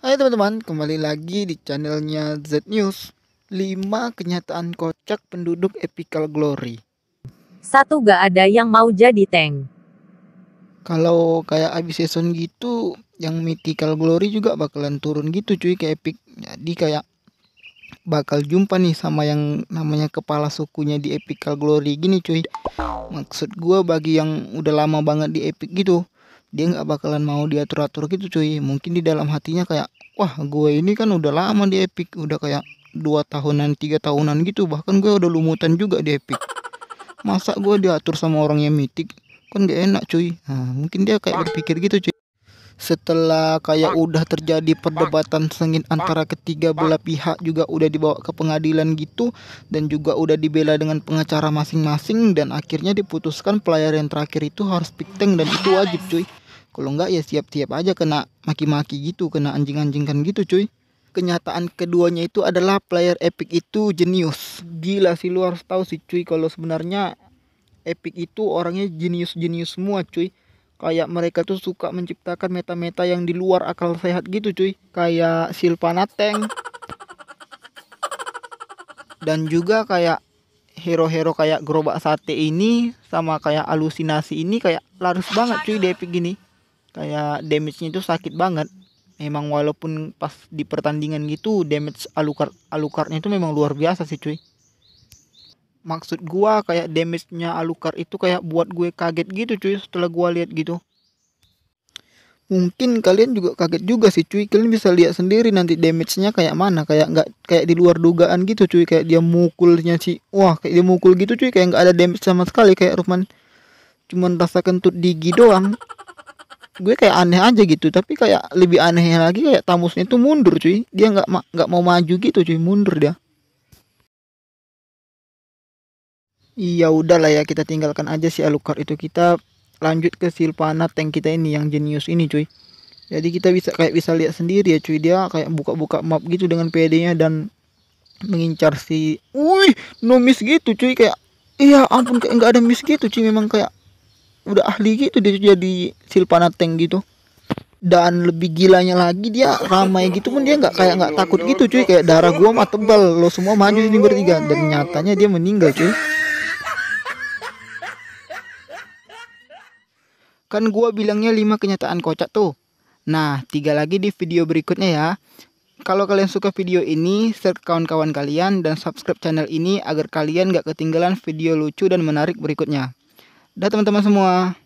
Hai teman-teman, kembali lagi di channelnya Z News 5 kenyataan kocak penduduk Epical Glory Satu gak ada yang mau jadi tank Kalau kayak abis season gitu, yang Mythical Glory juga bakalan turun gitu cuy ke Epic Jadi kayak bakal jumpa nih sama yang namanya kepala sukunya di Epical Glory gini cuy Maksud gue bagi yang udah lama banget di Epic gitu dia nggak bakalan mau diatur atur gitu cuy mungkin di dalam hatinya kayak wah gue ini kan udah lama di epic udah kayak dua tahunan tiga tahunan gitu bahkan gue udah lumutan juga di epic masa gue diatur sama orang yang mitik kan gak enak cuy nah, mungkin dia kayak berpikir gitu cuy setelah kayak udah terjadi perdebatan sengit antara ketiga belah pihak juga udah dibawa ke pengadilan gitu dan juga udah dibela dengan pengacara masing-masing dan akhirnya diputuskan pelayaran terakhir itu harus pick pikteng dan itu wajib cuy kalau enggak ya siap-siap aja kena maki-maki gitu kena anjing-anjingkan gitu cuy kenyataan keduanya itu adalah player Epic itu jenius gila sih lu harus tahu sih cuy kalau sebenarnya Epic itu orangnya jenius-jenius semua cuy kayak mereka tuh suka menciptakan meta-meta yang di luar akal sehat gitu cuy kayak Silvana Tank dan juga kayak hero-hero kayak gerobak sate ini sama kayak alusinasi ini kayak laris banget cuy di Epic gini kayak damage-nya itu sakit banget memang walaupun pas di pertandingan gitu damage Alucard Alucardnya itu memang luar biasa sih cuy maksud gua kayak damage-nya Alucard itu kayak buat gue kaget gitu cuy setelah gua lihat gitu mungkin kalian juga kaget juga sih cuy kalian bisa lihat sendiri nanti damage-nya kayak mana kayak nggak kayak di luar dugaan gitu cuy kayak dia mukulnya sih wah kayak dia mukul gitu cuy kayak nggak ada damage sama sekali kayak Rufman cuman rasa kentut digi doang gue kayak aneh aja gitu tapi kayak lebih anehnya lagi kayak tamusnya itu mundur cuy dia nggak nggak ma mau maju gitu cuy mundur dia Iya udahlah ya kita tinggalkan aja si alukar itu kita lanjut ke silpana tank kita ini yang jenius ini cuy jadi kita bisa kayak bisa lihat sendiri ya cuy dia kayak buka-buka map gitu dengan PD-nya dan mengincar si wih no miss gitu cuy kayak iya ampun kayak nggak ada miss gitu cuy memang kayak udah ahli gitu dia jadi silpana Tank gitu dan lebih gilanya lagi dia ramai gitu pun dia nggak kayak nggak takut gitu cuy kayak darah gua mah tebal lo semua maju sini bertiga dan nyatanya dia meninggal cuy kan gua bilangnya 5 kenyataan kocak tuh nah tiga lagi di video berikutnya ya kalau kalian suka video ini, share kawan-kawan kalian dan subscribe channel ini agar kalian nggak ketinggalan video lucu dan menarik berikutnya. Dah teman-teman semua.